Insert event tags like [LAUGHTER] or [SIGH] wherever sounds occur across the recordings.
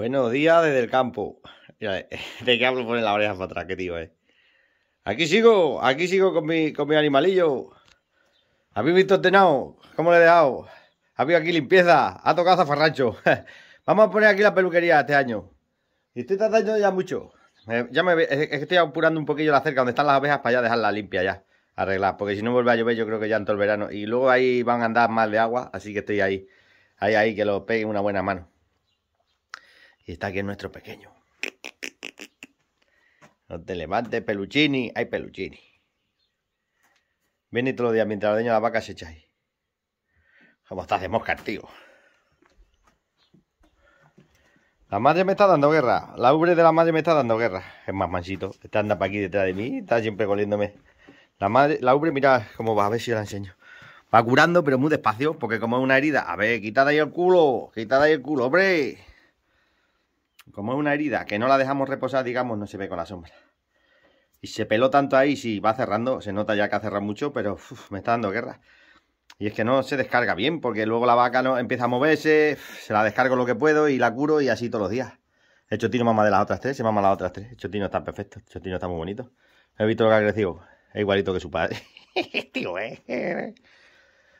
Buenos días desde el campo. Eh, [LAUGHS] de qué hablo poner la oreja para atrás, qué tío Eh? Aquí sigo, aquí sigo con mi, con mi animalillo. ¿Habéis visto el tenado? ¿Cómo le he dejado? Ha habido aquí limpieza, ha tocado zafarrancho. [LAUGHS] Vamos a poner aquí la peluquería este año. Y estoy tratando ya mucho. ya me, es que estoy apurando un poquillo la cerca donde están las abejas para ya dejarla limpia ya. Arreglar, porque si no vuelve a llover yo creo que ya en todo el verano. Y luego ahí van a andar más de agua, así que estoy ahí. Ahí, ahí, que lo peguen una buena mano. Y está aquí nuestro pequeño. No te levantes, peluchini. Hay peluchini. Viene todos los días mientras dueño de la vaca se echa ahí. Como estás de mosca, tío. La madre me está dando guerra. La ubre de la madre me está dando guerra. Es más mansito. Está anda para aquí detrás de mí. Está siempre coliéndome. La madre, la ubre, mira cómo va. A ver si la enseño. Va curando, pero muy despacio. Porque como es una herida. A ver, quitada ahí el culo. Quitada ahí el culo, hombre. Como es una herida que no la dejamos reposar, digamos, no se ve con la sombra. Y se peló tanto ahí, si va cerrando, se nota ya que ha cerrado mucho, pero me está dando guerra. Y es que no se descarga bien, porque luego la vaca no, empieza a moverse, se la descargo lo que puedo y la curo y así todos los días. El chotino mama de las otras tres, se mama las otras tres. El chotino está perfecto, el chotino está muy bonito. He visto lo que ha crecido, es igualito que su padre. [LAUGHS] Tío, eh.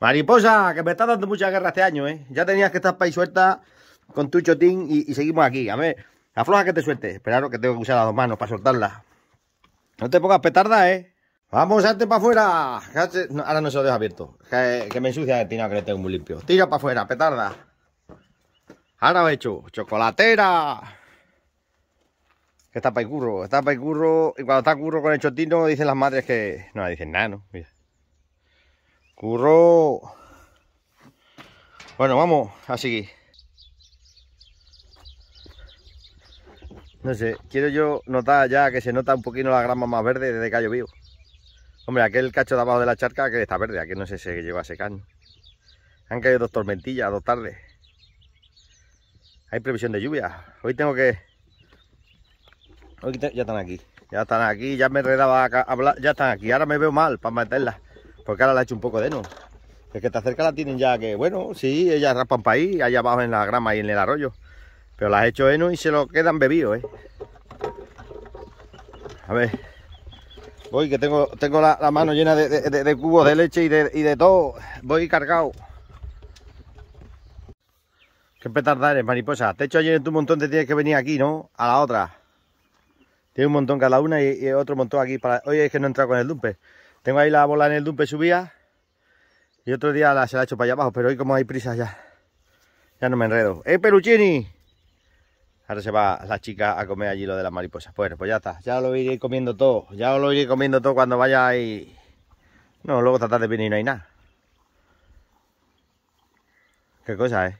Mariposa, que me está dando mucha guerra este año, ¿eh? Ya tenías que estar pa' suelta con tu chotín y, seguimos aquí. A ver, afloja que te suelte. Esperaros que tengo que usar las dos manos para soltarla. No te pongas petarda, ¿eh? ¡Vamos, salte para afuera! ahora no se lo dejo abierto. Que, me ensucia el tirado que le tengo muy limpio. Tira para afuera, petarda. Ahora lo he hecho. ¡Chocolatera! Que está para el curro. Está para el curro. Y cuando está curro con el chotino, dicen las madres que... No, dicen nada, ¿no? Mira. Curro. Bueno, vamos a seguir. No sé, quiero yo notar ya que se nota un poquito la grama más verde desde que ha llovido. Hombre, aquel cacho de abajo de la charca que está verde, aquí no sé si lleva a Han caído dos tormentillas, dos tardes. Hay previsión de lluvia. Hoy tengo que... Hoy ya están aquí. Ya están aquí, ya me enredaba a hablar. Ya están aquí, ahora me veo mal para meterla. Porque ahora la he hecho un poco de no. Es que está cerca la tienen ya que, bueno, sí, ellas raspan para ahí, allá abajo en la grama y en el arroyo. Pero las he hecho eno ¿eh? y se lo quedan bebidos, ¿eh? A ver. Voy, que tengo, tengo la, mano llena de, de, cubos de leche y de, todo. Voy cargado. Qué petarda mariposa. Te he hecho ayer en tu montón, te tienes que venir aquí, ¿no? A la otra. Tiene un montón cada una y, otro montón aquí. Hoy Oye, es que no he entrado con el dumpe. Tengo ahí la bola en el dumpe subida. Y otro día la, se la he hecho para allá abajo, pero hoy como hay prisa ya. Ya no me enredo. ¡Eh, Peluchini! Ahora se va la chica a comer allí lo de las mariposas. Bueno, pues ya está. Ya lo iré comiendo todo. Ya lo iré comiendo todo cuando vaya ahí No, luego tratar de venir y no hay nada. Qué cosa, ¿eh?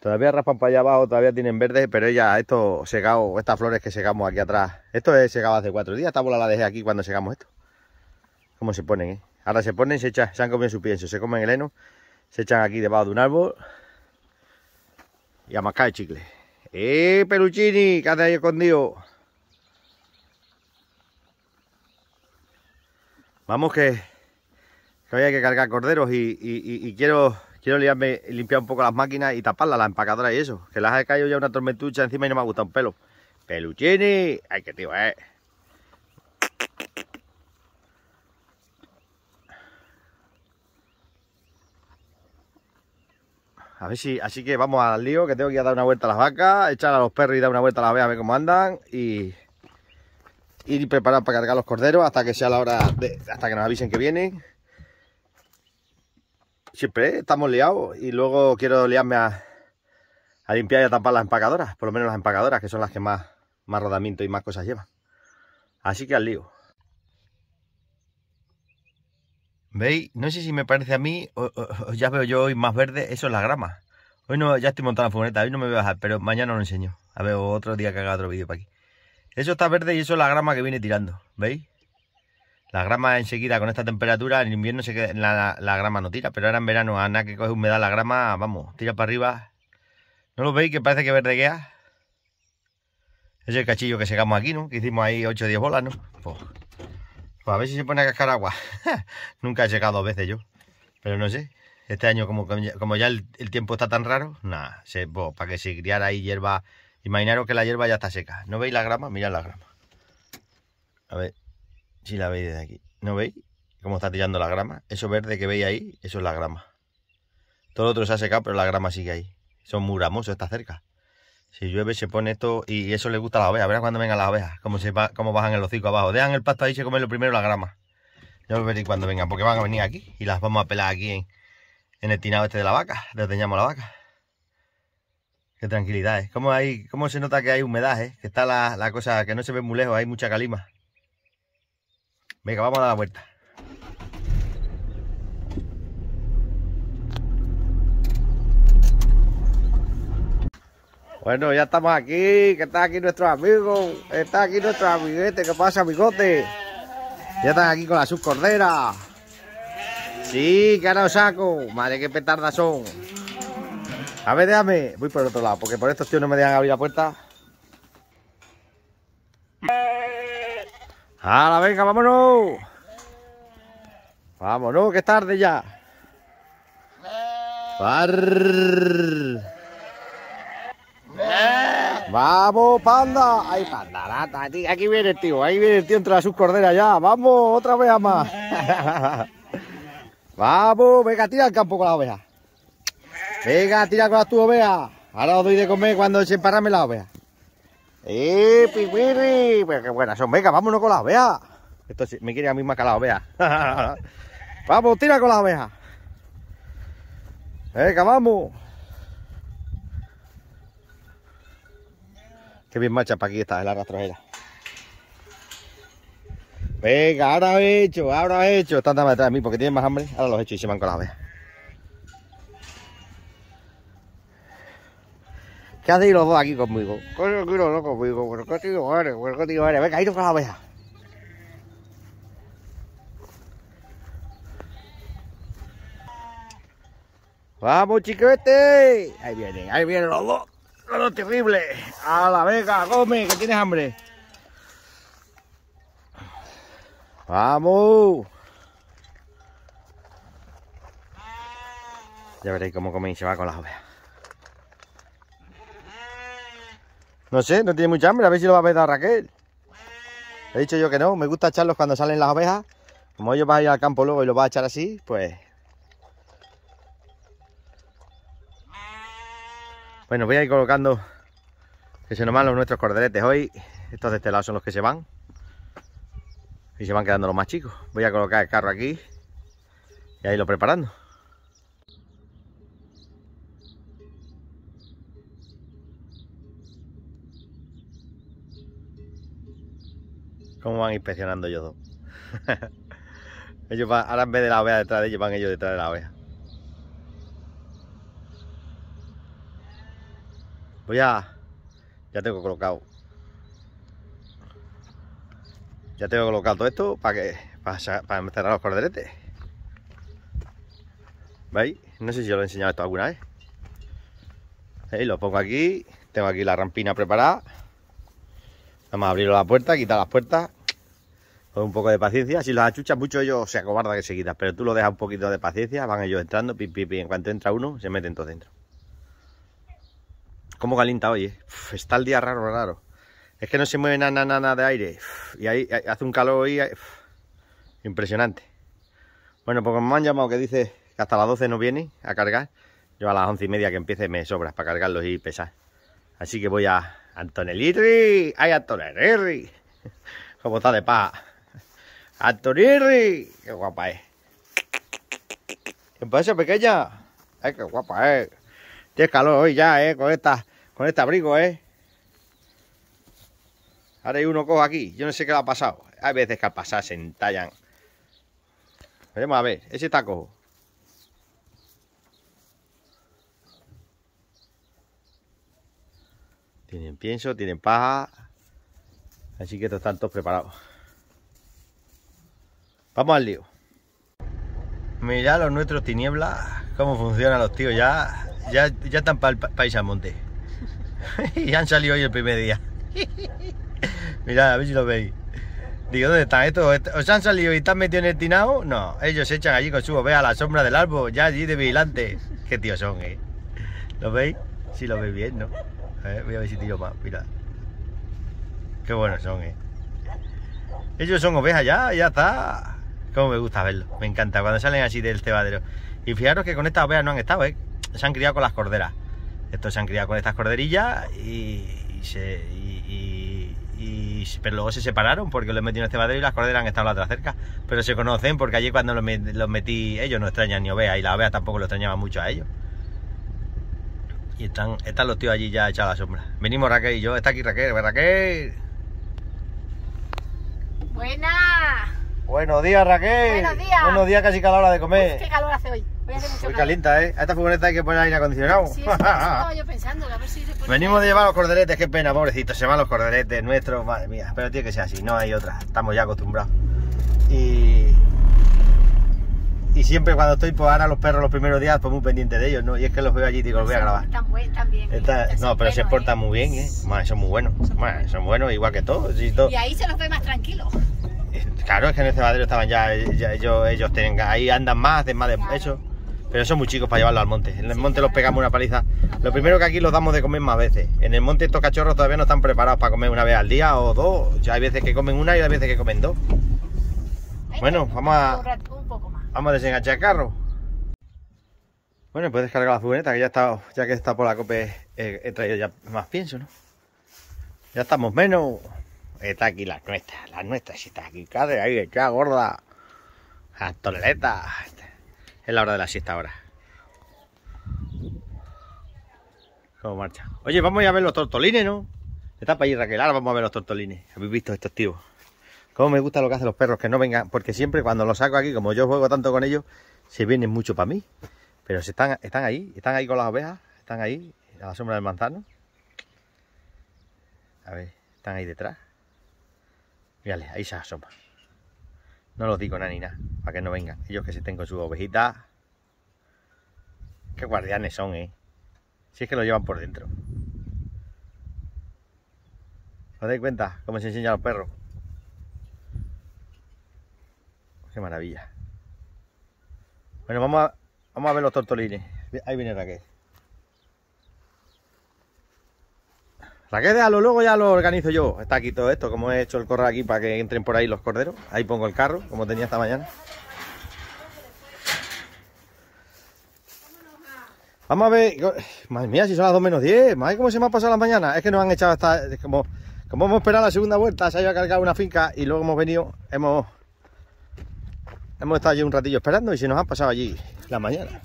Todavía raspan para allá abajo, todavía tienen verde, pero ya esto secado, estas flores que secamos aquí atrás. Esto es secado hace cuatro días. Esta bola la dejé aquí cuando secamos esto. ¿Cómo se ponen, eh? Ahora se ponen, se, echan, se han comido su pienso, se comen el heno, se echan aquí debajo de un árbol y a cae el chicle. ¡Eh, Peluchini, haces ahí escondido. Vamos que, que hoy que cargar corderos y, quiero, quiero limpiar un poco las máquinas y taparlas, las empacadoras y eso. Que las ha caído ya una tormentucha encima y no me ha gustado un pelo. Peluchini, ay que tío, eh. ver si, así que vamos al lío, que tengo que ir a dar una vuelta a las vacas, echar a los perros y dar una vuelta a las veas a ver cómo andan y ir preparar para cargar los corderos hasta que sea la hora de, hasta que nos avisen que vienen. Siempre estamos liados y luego quiero liarme a, a limpiar y a tapar las empacadoras, por lo menos las empacadoras, que son las que más, más rodamiento y más cosas llevan. Así que al lío. ¿Veis? No sé si me parece a mí, ya veo yo hoy más verde, eso es la grama. Hoy no, ya estoy montando la furgoneta, hoy no me voy a bajar, pero mañana lo enseño. A ver, otro día que haga otro vídeo para aquí. Eso está verde y eso es la grama que viene tirando, ¿veis? La grama enseguida con esta temperatura, en invierno se queda, la, grama no tira, pero ahora en verano, a nada que coge humedad la grama, vamos, tira para arriba. ¿No lo veis que parece que verdeguea? Es el cachillo que secamos aquí, ¿no? Que hicimos ahí 8 o 10 bolas, ¿no? Pues, pues a ver si se pone a cascar agua. [LAUGHS] Nunca he llegado dos veces yo. Pero no sé. Este año, como, como ya el, tiempo está tan raro, nada. para que se criara ahí hierba. Imaginaros que la hierba ya está seca. ¿No veis la grama? Mirad la grama. A ver si la veis desde aquí. ¿No veis cómo está tirando la grama? Eso verde que veis ahí, eso es la grama. Todo lo otro se ha secado, pero la grama sigue ahí. Son muramos está cerca. Si llueve se pone esto y eso le gusta a las ovejas. Verás cuando vengan las ovejas, como se va, bajan el hocico abajo. Dejan el pasto ahí se comen lo primero la grama. Ya lo veré cuando vengan, porque van a venir aquí y las vamos a pelar aquí en, el tinado este de la vaca. Desdeñamos la vaca. Qué tranquilidad, ¿eh? ¿Cómo, hay, cómo se nota que hay humedad, eh? Que está la, la cosa, que no se ve muy lejos, hay mucha calima. Venga, vamos a dar la vuelta. Bueno, ya estamos aquí, que está aquí nuestros amigos, Está aquí nuestros amiguetes, ¿qué pasa, amigote? Ya están aquí con la subcordera. Sí, que ahora os saco. Madre, qué petarda son. A ver, déjame. Voy por el otro lado, porque por estos tíos no me dejan abrir la puerta. ¡Hala, venga, vámonos! ¡Vámonos, que es tarde ya! ¡Vamos, panda! ¡Ay, lata, Aquí viene el tío, ahí viene el tío entre las corderas ya. ¡Vamos, otra vez más! [LAUGHS] ¡Vamos! Venga, tira al campo con la oveja. Venga, tira con las tu ovejas, Ahora os doy de comer cuando se la oveja. ¡Eh, pipirri! Pues qué buenas son. Venga, vámonos con la oveja. Esto me quiere a mí que la oveja. [LAUGHS] ¡Vamos, tira con la oveja! Venga, vamos. Qué bien marcha para aquí está la rastrojera. Venga, ahora he hecho, ahora he hecho. Están detrás de mí porque tienen más hambre. Ahora los he hecho y se con la colado. ¿Qué hacéis los dos aquí conmigo? Coño, quiero loco conmigo, pues, pero qué tío eres, pero qué tío eres. Venga, iros con la oveja. ¡Vamos, chiquete! Ahí vienen, ahí vienen los dos. Lo terrible. A la vega, come, que tienes hambre. ¡Vamos! Ya veréis cómo come y se va con las ovejas. No sé, no tiene mucha hambre, a ver si lo va a ver a Raquel. He dicho yo que no, me gusta echarlos cuando salen las ovejas. Como ellos van a ir al campo luego y los va a echar así, pues Bueno, voy a ir colocando que se nos los nuestros cordeletes hoy. Estos de este lado son los que se van. Y se van quedando los más chicos. Voy a colocar el carro aquí y ahí lo preparando. Cómo van inspeccionando ellos dos. [LAUGHS] ellos van, ahora en vez de la oveja detrás de ellos, van ellos detrás de la oveja. Voy pues a... Ya tengo colocado. Ya tengo colocado todo esto para que para, los cordeletes. ¿Veis? No sé si os lo he enseñado esto alguna vez. ahí Lo pongo aquí. Tengo aquí la rampina preparada. Vamos a abrir la puerta, quitar las puertas. Con un poco de paciencia. Si los achuchas mucho, ellos se acobardan que se quitan. Pero tú lo dejas un poquito de paciencia. Van ellos entrando, Pip, En cuanto entra uno, se meten todos dentro. ¿Cómo calienta hoy? está el día raro, raro. Es que no se mueve nada, nada, de aire. y ahí hace un calor impresionante. Bueno, pues me han llamado que dice que hasta las 12 no viene a cargar. Yo a las 11 y media que empiece me sobras para cargarlos y pesar. Así que voy a Antonelirri. ¡Ay, Antonelirri! [LAUGHS] Como está de paja. Antonellirri, qué guapa es! Tiene calor hoy ya, ¿eh? Con, esta, con este abrigo, ¿eh? Ahora hay uno cojo aquí. Yo no sé qué le ha pasado. Hay veces que al pasar se entallan. Veremos a ver. Ese está cojo. Tienen pienso, tienen paja. Así que estos están todos preparados. Vamos al lío. Mirad los nuestros tinieblas. Cómo funcionan los tíos ya ya, están para el al monte. y han salido hoy el primer día. [LAUGHS] Mirad, a ver si lo veis. Digo, ¿dónde están estos? ¿Os han salido y están metidos en el tinao? No, ellos se echan allí con su ve a la sombra del árbol, ya allí de vigilante. Qué tíos son, ¿eh? ¿Lo veis? Si sí, lo veis bien, ¿no? A ver, voy a ver si tío más, mirad. Qué buenos son, ¿eh? Ellos son ovejas ya, ya está. Como me gusta verlo, me encanta cuando salen así del cebadero. Y fijaros que con estas ovejas no han estado, ¿eh? se han criado con las corderas. Estos se han criado con estas corderillas y, pero luego se separaron porque los metí en este madero y las corderas han estado la otra cerca. Pero se conocen porque allí cuando los, metí, ellos no extrañan ni Oveas y la Ovea tampoco lo extrañaba mucho a ellos. Y están, están los tíos allí ya echados a la sombra. Venimos Raquel y yo. Está aquí Raquel, Raquel. Buena. Buenos días Raquel. Buenos días. Buenos días, casi que hora de comer. qué calor hace hoy. Muy calienta, ¿eh? A esta furgoneta hay que poner aire acondicionado. Sí, estaba yo [LAUGHS] pensando, a ver si Venimos de llevar los corderetes qué pena, pobrecito se van los corderetes nuestros, madre mía. Pero tiene que ser así, no hay otra, estamos ya acostumbrados. Y... Y siempre cuando estoy, pues ahora los perros los primeros días, pues muy pendiente de ellos, ¿no? Y es que los veo allí y digo, los voy a grabar. Están buenos también. no, pero se portan ¿eh? muy bien, ¿eh? son muy buenos. son buenos igual que todos. Y, ahí se los ve más tranquilos. Eh, claro, es que en el cebadero estaban ya, ellos, ellos tienen, ahí andan más, de más de eso. Pero son muy chicos para llevarlo al monte. En el monte los pegamos una paliza. Lo primero que aquí los damos de comer más veces. En el monte estos cachorros todavía no están preparados para comer una vez al día o dos. Ya hay veces que comen una y hay veces que comen dos. Bueno, vamos a... Vamos a desenganchar el carro. Bueno, pues descargar la furgoneta, que ya está, ya que está por la cope, eh, he traído ya más pienso, ¿no? Ya estamos menos. Está aquí la nuestras, la nuestra si está aquí, cadre, ahí, está gorda. Las toletas, es la hora de la siesta ahora. ¿Cómo marcha? Oye, vamos a, ver los tortolines, ¿no? Está para ir Raquel, vamos a ver los tortolines. Habéis visto estos tíos. Cómo me gusta lo que hacen los perros, que no vengan, porque siempre cuando los saco aquí, como yo juego tanto con ellos, se vienen mucho para mí. Pero están, están ahí, están ahí con las ovejas, están ahí, a la sombra del manzano. A ver, están ahí detrás. Mírale, ahí se asoman. No los digo nada ni nada, para que no vengan. Ellos que se estén con sus ovejitas. Qué guardianes son, ¿eh? Si es que lo llevan por dentro. ¿Os dais cuenta cómo se enseña a los perros? Qué maravilla. Bueno, vamos vamos a ver los tortolines. Ahí viene Raquel. Raquel, déjalo, luego ya lo organizo yo. Está aquí todo esto, como he hecho el correo aquí para que entren por ahí los corderos. Ahí pongo el carro, como tenía esta mañana. Vamos a ver... Madre mía, si son las 2 menos 10. Madre, cómo se me ha pasado la mañana. Es que nos han echado hasta... Como, como hemos esperado la segunda vuelta, se ha ido a cargar una finca y luego hemos venido, hemos... Hemos estado allí un ratillo esperando y se nos han pasado allí la mañana.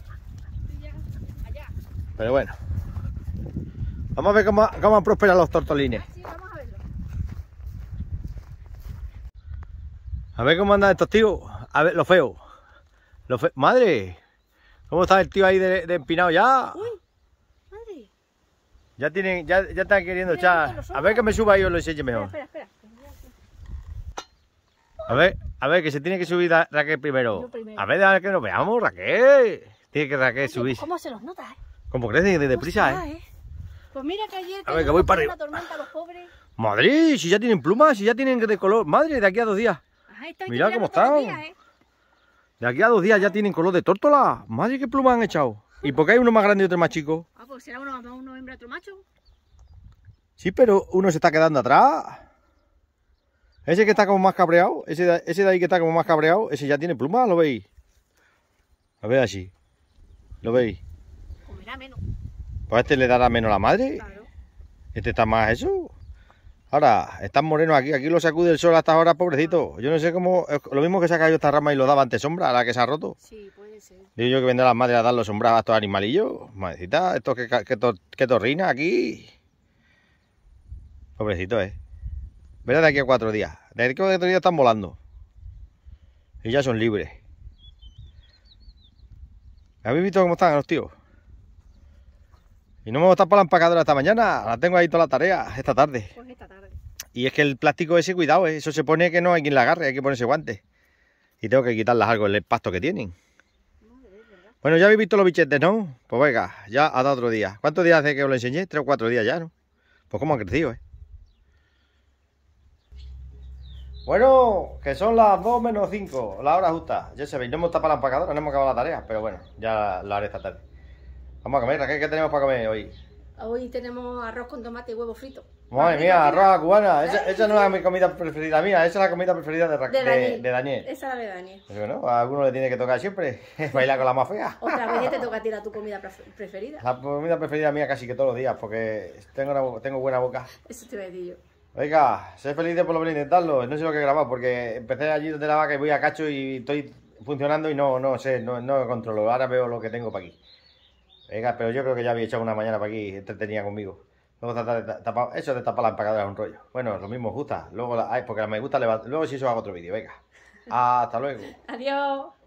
Pero bueno... Vamos a ver cómo, cómo prosperado los tortolines. vamos a, verlo. a ver cómo andan estos tíos. A ver, lo feo. ¡Madre! ¿Cómo está el tío ahí de, empinado ya? Uy, madre. Ya tienen, ya, ya están queriendo echar. A ver que me suba yo lo enseñe mejor. Espera, espera, A ver, a ver, que se tiene que subir Raquel primero. A ver, a ver que nos veamos, Raquel. Tiene que Raquel subir ¿Cómo se los nota, eh? Como crecen de deprisa, eh? eh? Pues mira que ayer a ver, que voy para arriba. Madre, si ya tienen plumas, si ya tienen de color. Madre, de aquí a dos días. Mira cómo están. ¿eh? De aquí a dos días ya ah. tienen color de tórtola. Madre, qué plumas han echado. ¿Y por qué hay uno más grande y otro más chico? Ah, pues será uno, hembra, otro macho. Sí, pero uno se está quedando atrás. Ese que está como más cabreado, ese de, ese de ahí que está como más cabreado, ese ya tiene plumas, ¿lo veis? A ver así. ¿Lo veis? Comerá pues menos. Pues este le dará menos la madre. Claro. Este está más eso. Ahora, están morenos aquí, aquí lo sacude el sol hasta ahora pobrecito. Ah. Yo no sé cómo, eh, lo mismo que se ha caído esta rama y lo daba ante sombra, a la que se ha roto. Sí, puede ser. Digo yo que vendrá la madre a dar los a estos animalillos. Madrecita, estos que, que, torrina aquí. Pobrecito, eh. Verá de aquí a cuatro días. De aquí a cuatro días están volando. Y ya son libres. ¿Habéis visto cómo están los tíos? Y no me voy a estar la empacadora esta mañana, la tengo ahí toda la tarea, esta tarde. Pues y es que el plástico ese, cuidado, eh, eso se pone que no hay quien la agarre, hay que ponerse guantes. Y tengo que quitarlas algo, el pasto que tienen. Bueno, ya habéis visto los bichetes, ¿no? Pues venga, ya ha dado otro día. ¿Cuántos días hace que os lo enseñé? Tres o cuatro días ya, ¿no? Pues cómo ha crecido, ¿eh? Bueno, que son las dos menos cinco, la hora justa. Ya sabéis, no hemos tapado la empacadora, no hemos acabado la tarea, pero bueno, ya la haré esta tarde. Vamos a comer, Raquel, ¿qué tenemos para comer hoy? Hoy tenemos arroz con tomate y huevo frito. Madre mía, arroz a cubana. Esa, no es mi comida preferida mía, esa es la comida preferida de, de, Daniel. Esa es la de Daniel. Pero pues bueno, a alguno le tiene que tocar siempre. [LAUGHS] Bailar con la mafia? Otra vez te [LAUGHS] toca tirar tu comida preferida. La comida preferida mía casi que todos los días, porque tengo, tengo buena boca. Eso te voy a decir yo. Oiga, sé feliz de por lo menos intentarlo. No sé lo que he grabado porque empecé allí donde la vaca y voy a cacho y estoy funcionando y no, no sé, no, no controlo. Ahora veo lo que tengo para aquí. Venga, pero yo creo que ya había echado una mañana para aquí entretenida conmigo. Luego tratar de tapar. Eso de tapar la empacadora es un rollo. Bueno, lo mismo gusta. Luego, la... Ay, porque me gusta, levantar. luego si eso hago otro vídeo. Venga. [LAUGHS] Hasta luego. Adiós.